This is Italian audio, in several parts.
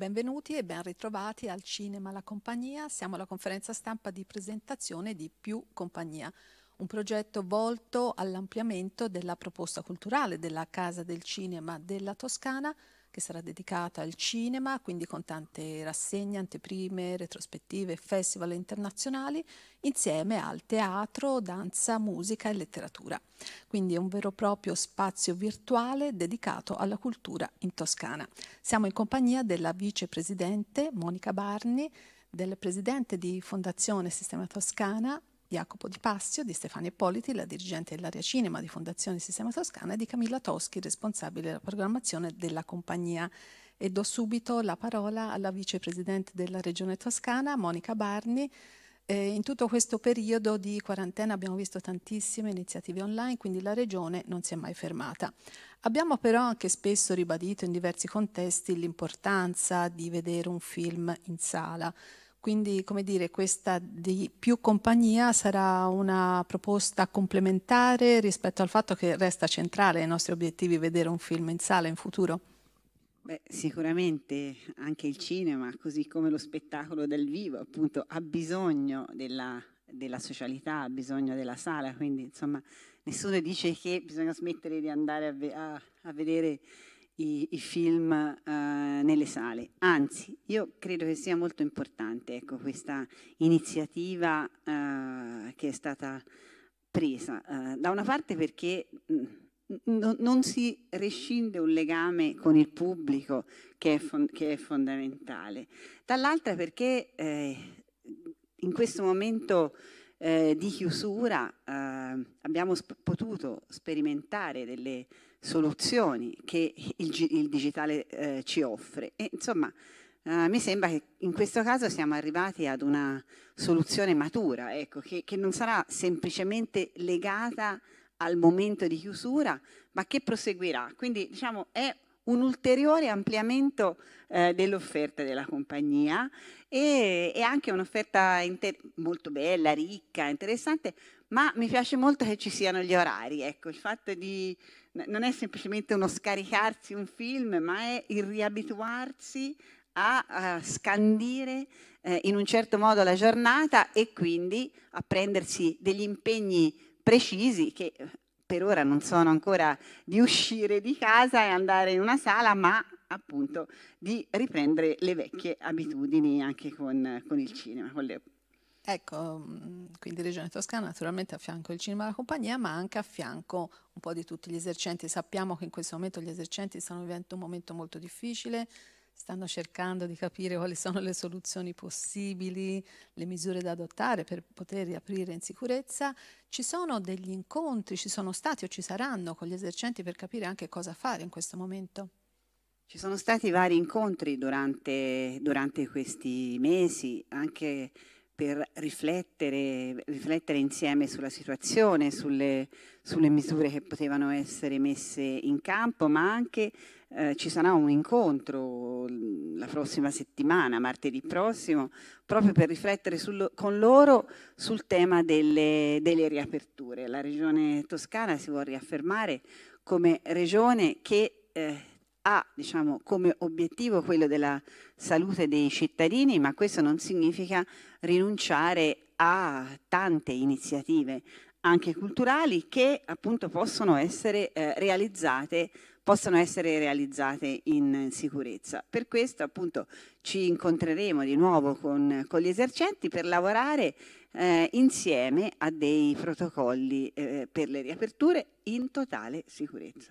Benvenuti e ben ritrovati al Cinema La Compagnia. Siamo alla conferenza stampa di presentazione di Più Compagnia, un progetto volto all'ampliamento della proposta culturale della Casa del Cinema della Toscana che sarà dedicata al cinema, quindi con tante rassegne, anteprime, retrospettive, festival internazionali, insieme al teatro, danza, musica e letteratura. Quindi è un vero e proprio spazio virtuale dedicato alla cultura in Toscana. Siamo in compagnia della vicepresidente Monica Barni, del presidente di Fondazione Sistema Toscana Jacopo Di Passio, di Stefania Ippoliti, la dirigente dell'area cinema di Fondazione Sistema Toscana, e di Camilla Toschi, responsabile della programmazione della compagnia. E do subito la parola alla vicepresidente della Regione Toscana, Monica Barni. Eh, in tutto questo periodo di quarantena abbiamo visto tantissime iniziative online, quindi la Regione non si è mai fermata. Abbiamo però anche spesso ribadito in diversi contesti l'importanza di vedere un film in sala quindi, come dire, questa di più compagnia sarà una proposta complementare rispetto al fatto che resta centrale ai nostri obiettivi vedere un film in sala in futuro? Beh, sicuramente anche il cinema, così come lo spettacolo dal vivo, appunto, ha bisogno della, della socialità, ha bisogno della sala, quindi insomma nessuno dice che bisogna smettere di andare a, ve a, a vedere i, i film eh, nelle sale. Anzi, io credo che sia molto importante ecco, questa iniziativa eh, che è stata presa. Eh, da una parte perché mh, mm, non si rescinde un legame con il pubblico che è, fond che è fondamentale, dall'altra perché eh, in questo momento eh, di chiusura eh, abbiamo sp potuto sperimentare delle soluzioni che il, il digitale eh, ci offre. E, insomma, eh, mi sembra che in questo caso siamo arrivati ad una soluzione matura, ecco, che, che non sarà semplicemente legata al momento di chiusura, ma che proseguirà. Quindi diciamo è un ulteriore ampliamento eh, dell'offerta della compagnia e, e anche un'offerta molto bella, ricca, interessante, ma mi piace molto che ci siano gli orari, ecco, il fatto di non è semplicemente uno scaricarsi un film, ma è il riabituarsi a, a scandire eh, in un certo modo la giornata e quindi a prendersi degli impegni precisi che eh, per ora non sono ancora di uscire di casa e andare in una sala, ma appunto di riprendere le vecchie abitudini anche con, con il cinema, con le Ecco, mm, quindi Regione Toscana naturalmente a fianco del cinema della compagnia, ma anche a fianco un po' di tutti gli esercenti. Sappiamo che in questo momento gli esercenti stanno vivendo un momento molto difficile, stanno cercando di capire quali sono le soluzioni possibili, le misure da adottare per poter riaprire in sicurezza. Ci sono degli incontri, ci sono stati o ci saranno con gli esercenti per capire anche cosa fare in questo momento? Ci sono stati vari incontri durante, durante questi mesi, anche per riflettere, riflettere insieme sulla situazione, sulle, sulle, misure che potevano essere messe in campo, ma anche eh, ci sarà un incontro la prossima settimana, martedì prossimo, proprio per riflettere sul, con loro sul tema delle, delle riaperture. La regione toscana si vuole riaffermare come regione che eh, ha diciamo, come obiettivo quello della salute dei cittadini, ma questo non significa rinunciare a tante iniziative, anche culturali, che appunto possono essere eh, realizzate possano essere realizzate in sicurezza. Per questo appunto ci incontreremo di nuovo con, con gli esercenti per lavorare eh, insieme a dei protocolli eh, per le riaperture in totale sicurezza.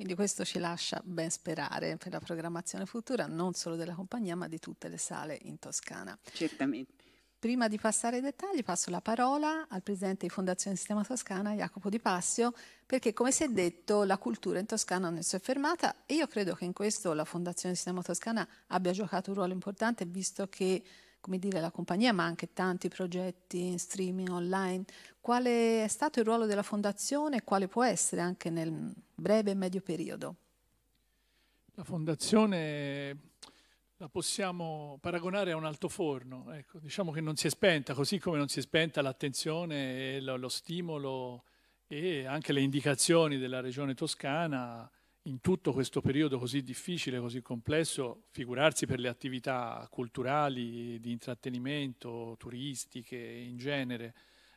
Quindi questo ci lascia ben sperare per la programmazione futura non solo della compagnia ma di tutte le sale in Toscana. Certamente. Prima di passare ai dettagli passo la parola al presidente di Fondazione Sistema Toscana, Jacopo Di Passio, perché come si è detto la cultura in Toscana non si è fermata e io credo che in questo la Fondazione Sistema Toscana abbia giocato un ruolo importante visto che come dire, la compagnia, ma anche tanti progetti in streaming online. Quale è stato il ruolo della fondazione e quale può essere anche nel breve e medio periodo? La fondazione la possiamo paragonare a un altoforno, ecco, diciamo che non si è spenta, così come non si è spenta l'attenzione e lo, lo stimolo e anche le indicazioni della regione toscana in tutto questo periodo così difficile, così complesso, figurarsi per le attività culturali, di intrattenimento, turistiche in genere.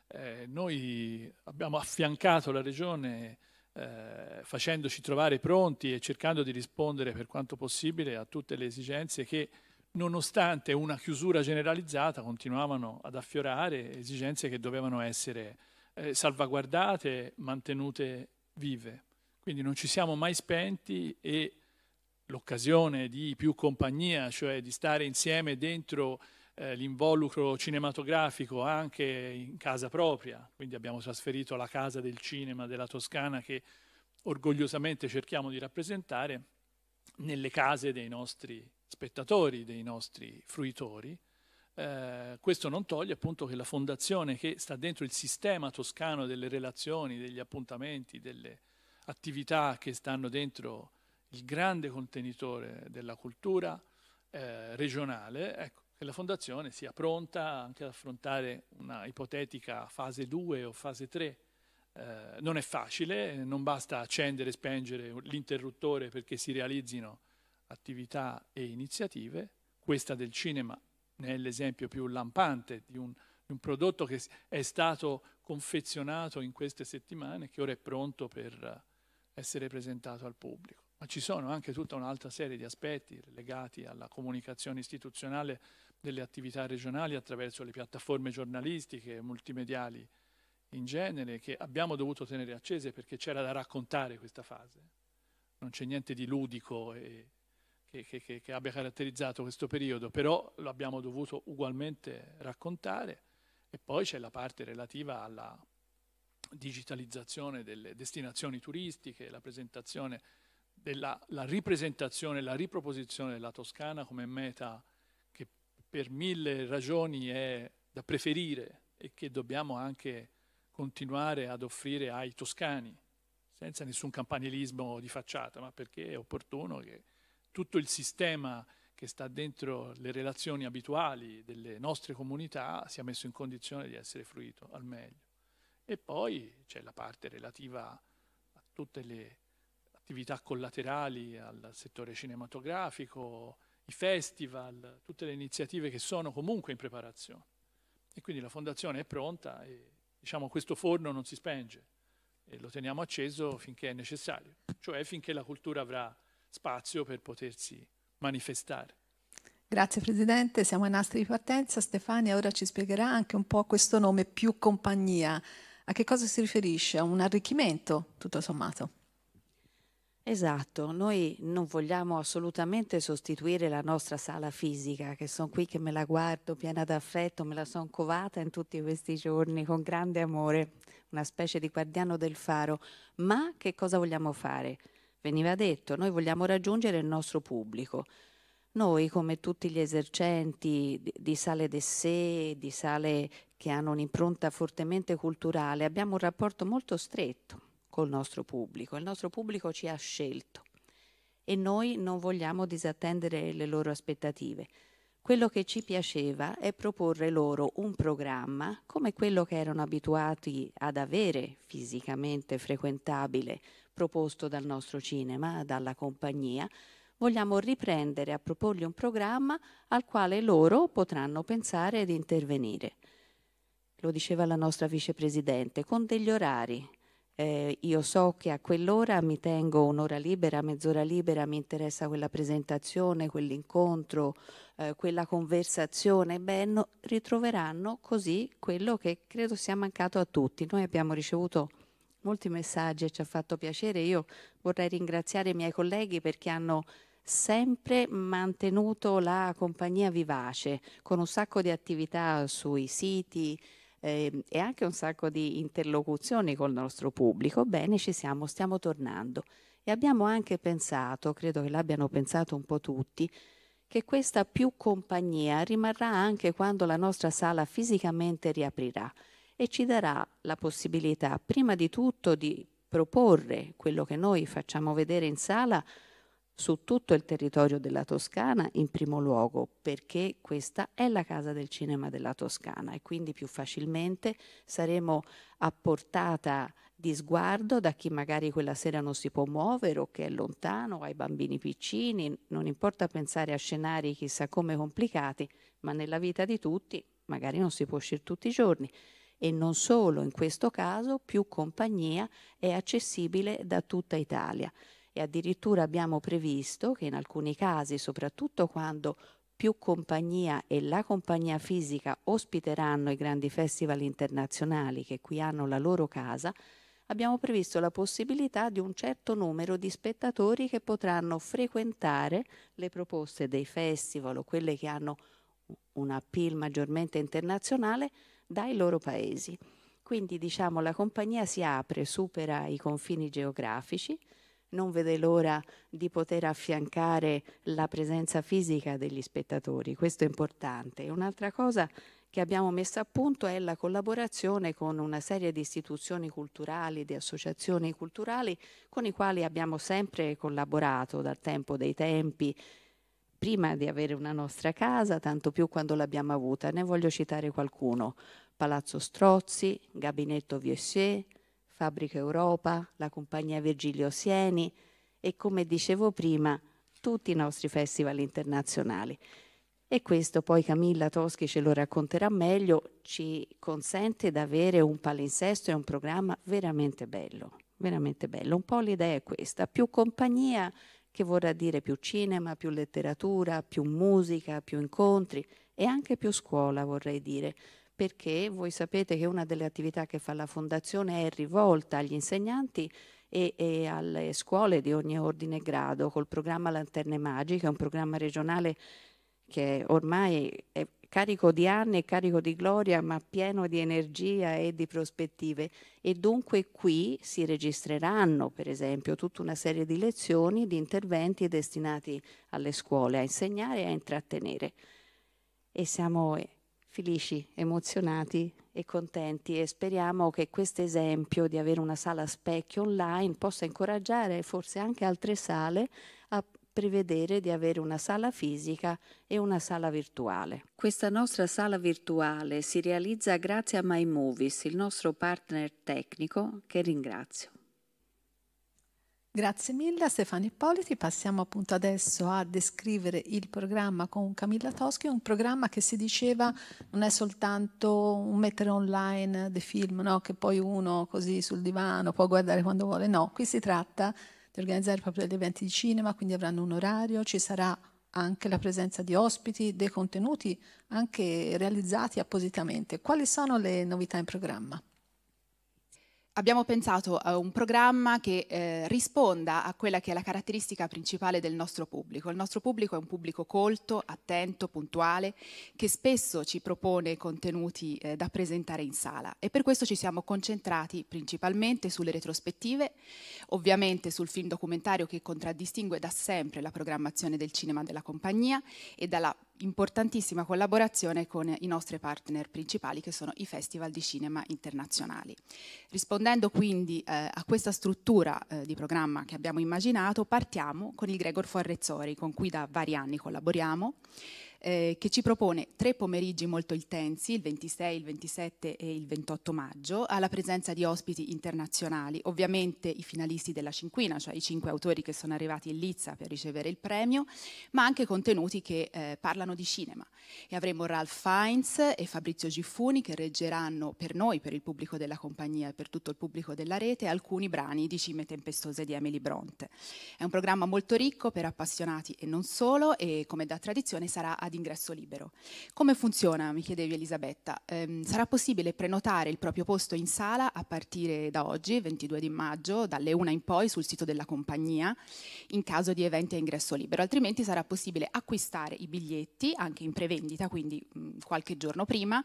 Eh, noi abbiamo affiancato la Regione eh, facendoci trovare pronti e cercando di rispondere per quanto possibile a tutte le esigenze che, nonostante una chiusura generalizzata, continuavano ad affiorare, esigenze che dovevano essere eh, salvaguardate, mantenute vive. Quindi non ci siamo mai spenti e l'occasione di più compagnia, cioè di stare insieme dentro eh, l'involucro cinematografico anche in casa propria, quindi abbiamo trasferito la casa del cinema della Toscana che orgogliosamente cerchiamo di rappresentare nelle case dei nostri spettatori, dei nostri fruitori. Eh, questo non toglie appunto che la fondazione che sta dentro il sistema toscano delle relazioni, degli appuntamenti, delle, attività che stanno dentro il grande contenitore della cultura eh, regionale, ecco, che la Fondazione sia pronta anche ad affrontare una ipotetica fase 2 o fase 3. Eh, non è facile, non basta accendere e spengere l'interruttore perché si realizzino attività e iniziative. Questa del cinema ne è l'esempio più lampante di un, di un prodotto che è stato confezionato in queste settimane, che ora è pronto per essere presentato al pubblico. Ma ci sono anche tutta un'altra serie di aspetti legati alla comunicazione istituzionale delle attività regionali attraverso le piattaforme giornalistiche e multimediali in genere che abbiamo dovuto tenere accese perché c'era da raccontare questa fase. Non c'è niente di ludico e, che, che, che, abbia caratterizzato questo periodo, però lo abbiamo dovuto ugualmente raccontare e poi c'è la parte relativa alla digitalizzazione delle destinazioni turistiche, la presentazione della la ripresentazione, la riproposizione della Toscana come meta che per mille ragioni è da preferire e che dobbiamo anche continuare ad offrire ai toscani, senza nessun campanilismo di facciata, ma perché è opportuno che tutto il sistema che sta dentro le relazioni abituali delle nostre comunità sia messo in condizione di essere fruito al meglio. E poi c'è la parte relativa a tutte le attività collaterali al settore cinematografico, i festival, tutte le iniziative che sono comunque in preparazione. E quindi la fondazione è pronta e diciamo, questo forno non si spenge e lo teniamo acceso finché è necessario, cioè finché la cultura avrà spazio per potersi manifestare. Grazie Presidente, siamo ai nastri di partenza. Stefania ora ci spiegherà anche un po' questo nome più compagnia. A che cosa si riferisce? A un arricchimento, tutto sommato. Esatto, noi non vogliamo assolutamente sostituire la nostra sala fisica, che sono qui che me la guardo piena d'affetto, me la sono covata in tutti questi giorni con grande amore, una specie di guardiano del faro, ma che cosa vogliamo fare? Veniva detto, noi vogliamo raggiungere il nostro pubblico. Noi, come tutti gli esercenti di, sale d'essè, di sale che hanno un'impronta fortemente culturale, abbiamo un rapporto molto stretto col nostro pubblico. Il nostro pubblico ci ha scelto e noi non vogliamo disattendere le loro aspettative. Quello che ci piaceva è proporre loro un programma come quello che erano abituati ad avere fisicamente frequentabile, proposto dal nostro cinema, dalla compagnia. Vogliamo riprendere a proporgli un programma al quale loro potranno pensare ed intervenire lo diceva la nostra vicepresidente, con degli orari. Eh, io so che a quell'ora mi tengo un'ora libera, mezz'ora libera, mi interessa quella presentazione, quell'incontro, eh, quella conversazione, beh, no, ritroveranno così quello che credo sia mancato a tutti. Noi abbiamo ricevuto molti messaggi e ci ha fatto piacere. Io vorrei ringraziare i miei colleghi perché hanno sempre mantenuto la compagnia vivace con un sacco di attività sui siti, eh, e anche un sacco di interlocuzioni con il nostro pubblico, bene, ci siamo, stiamo tornando. E abbiamo anche pensato, credo che l'abbiano pensato un po' tutti, che questa più compagnia rimarrà anche quando la nostra sala fisicamente riaprirà e ci darà la possibilità, prima di tutto, di proporre quello che noi facciamo vedere in sala su tutto il territorio della Toscana in primo luogo perché questa è la casa del cinema della Toscana e quindi più facilmente saremo a portata di sguardo da chi magari quella sera non si può muovere o che è lontano, ai bambini piccini, non importa pensare a scenari chissà come complicati, ma nella vita di tutti magari non si può uscire tutti i giorni e non solo, in questo caso più compagnia è accessibile da tutta Italia e addirittura abbiamo previsto che in alcuni casi, soprattutto quando più compagnia e la compagnia fisica ospiteranno i grandi festival internazionali che qui hanno la loro casa, abbiamo previsto la possibilità di un certo numero di spettatori che potranno frequentare le proposte dei festival o quelle che hanno un appeal maggiormente internazionale dai loro paesi. Quindi diciamo la compagnia si apre, supera i confini geografici, non vede l'ora di poter affiancare la presenza fisica degli spettatori, questo è importante. Un'altra cosa che abbiamo messo a punto è la collaborazione con una serie di istituzioni culturali, di associazioni culturali con i quali abbiamo sempre collaborato dal tempo dei tempi, prima di avere una nostra casa, tanto più quando l'abbiamo avuta. Ne voglio citare qualcuno. Palazzo Strozzi, Gabinetto Viessier, Fabbrica Europa, la compagnia Virgilio Sieni e come dicevo prima tutti i nostri festival internazionali. E questo poi Camilla Toschi ce lo racconterà meglio, ci consente di avere un palinsesto e un programma veramente bello, veramente bello. Un po' l'idea è questa, più compagnia che vorrà dire più cinema, più letteratura, più musica, più incontri e anche più scuola vorrei dire, perché voi sapete che una delle attività che fa la Fondazione è rivolta agli insegnanti e, e, alle scuole di ogni ordine e grado col programma Lanterne Magiche, un programma regionale che ormai è carico di anni e carico di gloria, ma pieno di energia e di prospettive. E dunque qui si registreranno, per esempio, tutta una serie di lezioni, di interventi destinati alle scuole a insegnare e a intrattenere. E siamo felici, emozionati e contenti e speriamo che questo esempio di avere una sala specchio online possa incoraggiare forse anche altre sale a prevedere di avere una sala fisica e una sala virtuale. Questa nostra sala virtuale si realizza grazie a MyMovies, il nostro partner tecnico, che ringrazio. Grazie mille a Stefano Ippoliti, passiamo appunto adesso a descrivere il programma con Camilla Toschi, un programma che si diceva non è soltanto un mettere online dei film, no? che poi uno così sul divano può guardare quando vuole, no, qui si tratta di organizzare proprio degli eventi di cinema, quindi avranno un orario, ci sarà anche la presenza di ospiti, dei contenuti anche realizzati appositamente. Quali sono le novità in programma? abbiamo pensato a un programma che eh, risponda a quella che è la caratteristica principale del nostro pubblico. Il nostro pubblico è un pubblico colto, attento, puntuale, che spesso ci propone contenuti eh, da presentare in sala e per questo ci siamo concentrati principalmente sulle retrospettive, ovviamente sul film documentario che contraddistingue da sempre la programmazione del cinema della compagnia e dalla importantissima collaborazione con i nostri partner principali che sono i festival di cinema internazionali. Rispondendo quindi eh, a questa struttura eh, di programma che abbiamo immaginato, partiamo con il Gregor Forrezzori con cui da vari anni collaboriamo eh, che ci propone tre pomeriggi molto intensi, il 26, il 27 e il 28 maggio, alla presenza di ospiti internazionali, ovviamente i finalisti della cinquina, cioè i cinque autori che sono arrivati in Lizza per ricevere il premio, ma anche contenuti che eh, parlano di cinema. E avremo Ralph Fiennes e Fabrizio Giffuni che reggeranno per noi, per il pubblico della compagnia e per tutto il pubblico della rete, alcuni brani di Cime Tempestose di Emily Bronte. È un programma molto ricco per appassionati e non solo e come da tradizione sarà a ad ingresso libero. Come funziona, mi chiedevi Elisabetta, ehm, sarà possibile prenotare il proprio posto in sala a partire da oggi, 22 di maggio, dalle 1 in poi sul sito della compagnia, in caso di eventi a ingresso libero, altrimenti sarà possibile acquistare i biglietti anche in prevendita, quindi mh, mm, qualche giorno prima,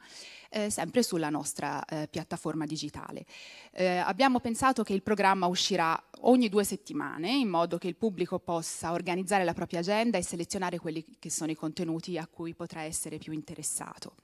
eh, sempre sulla nostra eh, piattaforma digitale. Eh, abbiamo pensato che il programma uscirà ogni due settimane in modo che il pubblico possa organizzare la propria agenda e selezionare quelli che sono i contenuti a cui potrà essere più interessato.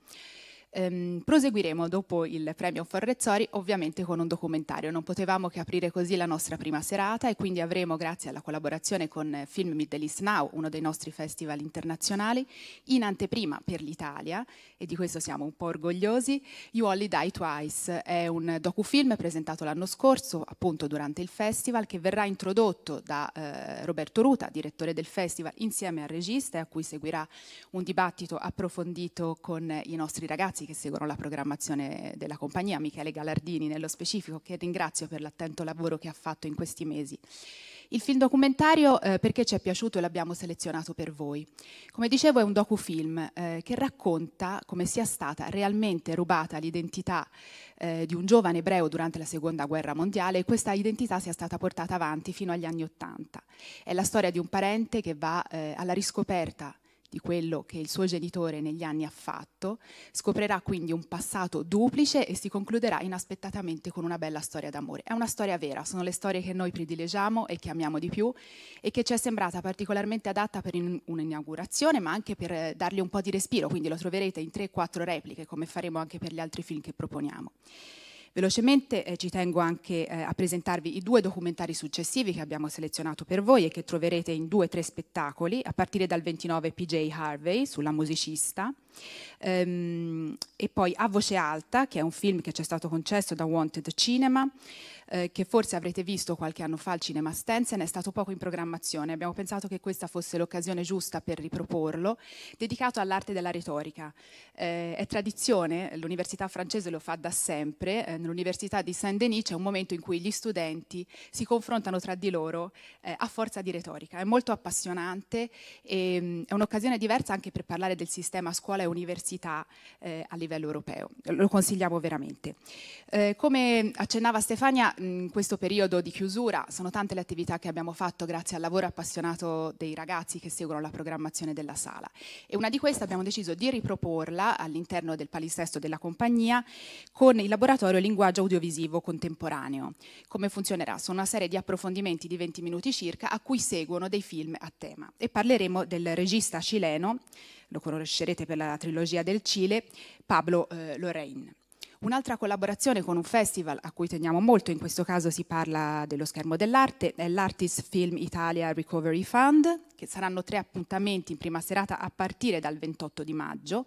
Ehm, proseguiremo dopo il premio Forrezzori ovviamente con un documentario, non potevamo che aprire così la nostra prima serata e quindi avremo grazie alla collaborazione con Film Middle East Now, uno dei nostri festival internazionali, in anteprima per l'Italia e di questo siamo un po' orgogliosi, You Only Die Twice è un docufilm presentato l'anno scorso appunto durante il festival che verrà introdotto da eh, Roberto Ruta, direttore del festival, insieme al regista e a cui seguirà un dibattito approfondito con i nostri ragazzi ragazzi che seguono la programmazione della compagnia, Michele Galardini nello specifico, che ringrazio per l'attento lavoro che ha fatto in questi mesi. Il film documentario eh, perché ci è piaciuto e l'abbiamo selezionato per voi. Come dicevo è un docufilm eh, che racconta come sia stata realmente rubata l'identità eh, di un giovane ebreo durante la seconda guerra mondiale e questa identità sia stata portata avanti fino agli anni Ottanta. È la storia di un parente che va eh, alla riscoperta di quello che il suo genitore negli anni ha fatto, scoprirà quindi un passato duplice e si concluderà inaspettatamente con una bella storia d'amore. È una storia vera, sono le storie che noi privilegiamo e che amiamo di più e che ci è sembrata particolarmente adatta per in, un'inaugurazione, ma anche per eh, dargli un po' di respiro, quindi lo troverete in 3-4 repliche, come faremo anche per gli altri film che proponiamo. Velocemente eh, ci tengo anche eh, a presentarvi i due documentari successivi che abbiamo selezionato per voi e che troverete in due o tre spettacoli, a partire dal 29 PJ Harvey sulla musicista, Ehm, e poi A voce alta, che è un film che ci è stato concesso da Wanted Cinema, eh, che forse avrete visto qualche anno fa al Cinema Stensen, è stato poco in programmazione. Abbiamo pensato che questa fosse l'occasione giusta per riproporlo, dedicato all'arte della retorica. Eh, è tradizione, l'università francese lo fa da sempre, eh, nell'università di Saint-Denis c'è un momento in cui gli studenti si confrontano tra di loro eh, a forza di retorica. È molto appassionante e mh, mm, è un'occasione diversa anche per parlare del sistema scuola scuole e università eh, a livello europeo. Lo consigliamo veramente. Eh, come accennava Stefania, in questo periodo di chiusura sono tante le attività che abbiamo fatto grazie al lavoro appassionato dei ragazzi che seguono la programmazione della sala. E una di queste abbiamo deciso di riproporla all'interno del palinsesto della compagnia con il laboratorio linguaggio audiovisivo contemporaneo. Come funzionerà? Sono una serie di approfondimenti di 20 minuti circa a cui seguono dei film a tema e parleremo del regista cileno lo conoscerete per la trilogia del Cile, Pablo eh, Lorrain. Un'altra collaborazione con un festival a cui teniamo molto, in questo caso si parla dello schermo dell'arte, è l'Artist Film Italia Recovery Fund, che saranno tre appuntamenti in prima serata a partire dal 28 di maggio.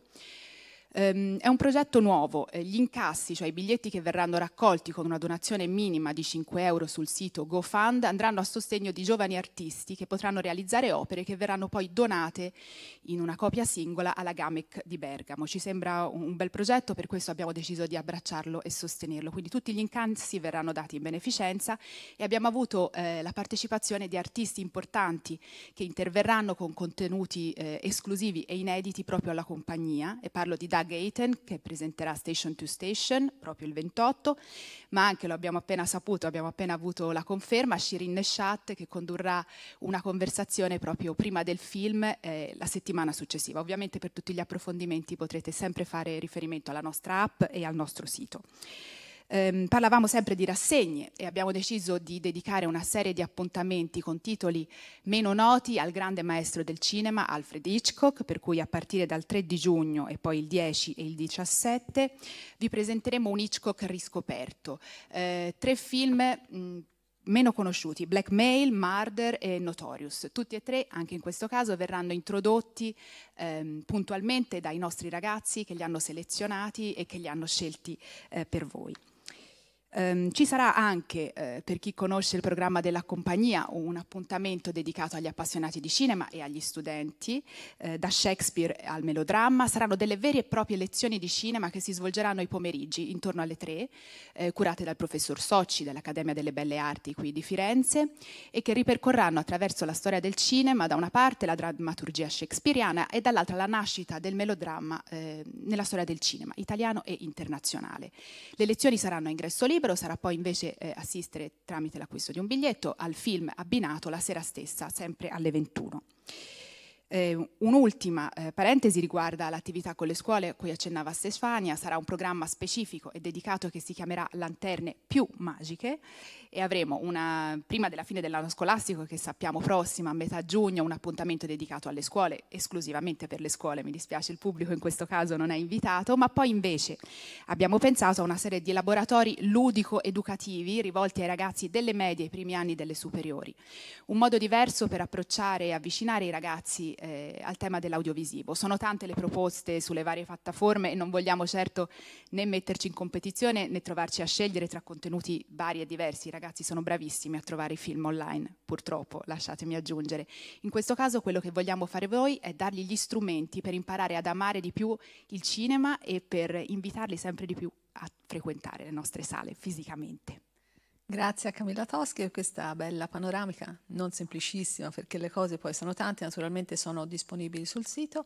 Ehm, è un progetto nuovo, eh, gli incassi, cioè i biglietti che verranno raccolti con una donazione minima di 5 euro sul sito GoFund, andranno a sostegno di giovani artisti che potranno realizzare opere che verranno poi donate in una copia singola alla GAMEC di Bergamo. Ci sembra un, un bel progetto, per questo abbiamo deciso di abbracciarlo e sostenerlo. Quindi tutti gli incassi verranno dati in beneficenza e abbiamo avuto eh, la partecipazione di artisti importanti che interverranno con contenuti eh, esclusivi e inediti proprio alla compagnia e parlo di Dag Gaten che presenterà Station to Station proprio il 28, ma anche, lo abbiamo appena saputo, abbiamo appena avuto la conferma, Shirin Neshat che condurrà una conversazione proprio prima del film eh, la settimana successiva. Ovviamente per tutti gli approfondimenti potrete sempre fare riferimento alla nostra app e al nostro sito ehm, parlavamo sempre di rassegne e abbiamo deciso di dedicare una serie di appuntamenti con titoli meno noti al grande maestro del cinema Alfred Hitchcock, per cui a partire dal 3 di giugno e poi il 10 e il 17 vi presenteremo un Hitchcock riscoperto, eh, tre film... Mh, mm, meno conosciuti, Blackmail, Murder e Notorious. Tutti e tre, anche in questo caso, verranno introdotti ehm, puntualmente dai nostri ragazzi che li hanno selezionati e che li hanno scelti eh, per voi. Um, ci sarà anche, eh, per chi conosce il programma della compagnia, un appuntamento dedicato agli appassionati di cinema e agli studenti, eh, da Shakespeare al melodramma. Saranno delle vere e proprie lezioni di cinema che si svolgeranno i pomeriggi, intorno alle tre, eh, curate dal professor Socci dell'Accademia delle Belle Arti qui di Firenze e che ripercorranno attraverso la storia del cinema, da una parte la drammaturgia shakespeariana e dall'altra la nascita del melodramma eh, nella storia del cinema, italiano e internazionale. Le lezioni saranno a ingresso libero libero sarà poi invece eh, assistere tramite l'acquisto di un biglietto al film abbinato la sera stessa, sempre alle 21. Eh, un'ultima eh, parentesi riguarda l'attività con le scuole a cui accennava Stefania, sarà un programma specifico e dedicato che si chiamerà Lanterne più magiche e avremo una, prima della fine dell'anno scolastico che sappiamo prossima, a metà giugno, un appuntamento dedicato alle scuole, esclusivamente per le scuole, mi dispiace il pubblico in questo caso non è invitato, ma poi invece abbiamo pensato a una serie di laboratori ludico-educativi rivolti ai ragazzi delle medie e ai primi anni delle superiori, un modo diverso per approcciare e avvicinare i ragazzi eh, al tema dell'audiovisivo. Sono tante le proposte sulle varie piattaforme e non vogliamo certo né metterci in competizione né trovarci a scegliere tra contenuti vari e diversi. I ragazzi sono bravissimi a trovare i film online, purtroppo, lasciatemi aggiungere. In questo caso quello che vogliamo fare voi è dargli gli strumenti per imparare ad amare di più il cinema e per invitarli sempre di più a frequentare le nostre sale fisicamente. Grazie a Camilla Toschi per questa bella panoramica, non semplicissima perché le cose poi sono tante, naturalmente sono disponibili sul sito.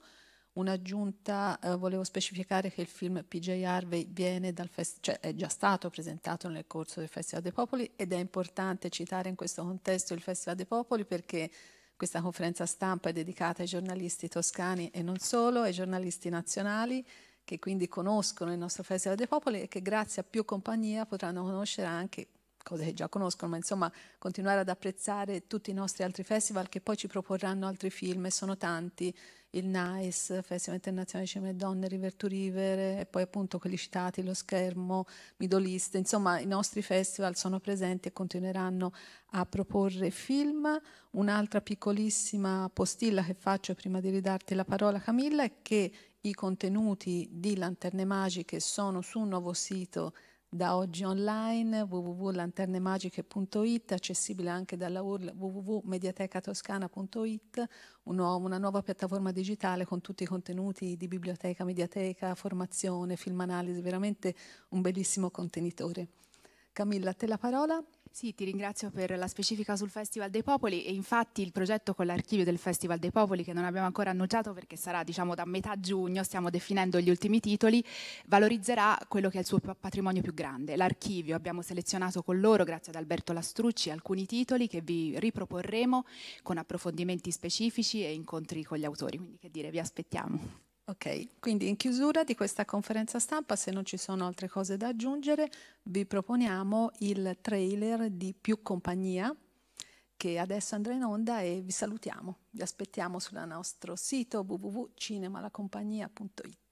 Un'aggiunta, eh, volevo specificare che il film PJ Harvey viene dal fest- cioè è già stato presentato nel corso del Festival dei Popoli ed è importante citare in questo contesto il Festival dei Popoli perché questa conferenza stampa è dedicata ai giornalisti toscani e non solo, ai giornalisti nazionali che quindi conoscono il nostro Festival dei Popoli e che grazie a più compagnia potranno conoscere anche cose che già conoscono, ma insomma continuare ad apprezzare tutti i nostri altri festival che poi ci proporranno altri film e sono tanti, il NICE, Festival Internazionale di Cinema e Donne, River to River e poi appunto quelli citati, Lo Schermo, Middle East, insomma i nostri festival sono presenti e continueranno a proporre film. Un'altra piccolissima postilla che faccio prima di ridarti la parola Camilla è che i contenuti di Lanterne Magiche sono su un nuovo sito da oggi online www.lanternemagiche.it, accessibile anche dalla URL www.mediatecatoscana.it, una nuova piattaforma digitale con tutti i contenuti di biblioteca, mediateca, formazione, film analisi, veramente un bellissimo contenitore. Camilla, a te la parola. Sì, ti ringrazio per la specifica sul Festival dei Popoli e infatti il progetto con l'archivio del Festival dei Popoli che non abbiamo ancora annunciato perché sarà diciamo da metà giugno, stiamo definendo gli ultimi titoli, valorizzerà quello che è il suo patrimonio più grande, l'archivio. Abbiamo selezionato con loro, grazie ad Alberto Lastrucci, alcuni titoli che vi riproporremo con approfondimenti specifici e incontri con gli autori, quindi che dire, vi aspettiamo. Ok, quindi in chiusura di questa conferenza stampa, se non ci sono altre cose da aggiungere, vi proponiamo il trailer di Più Compagnia, che adesso andrà in onda e vi salutiamo. Vi aspettiamo sul nostro sito www.cinemalacompagnia.it.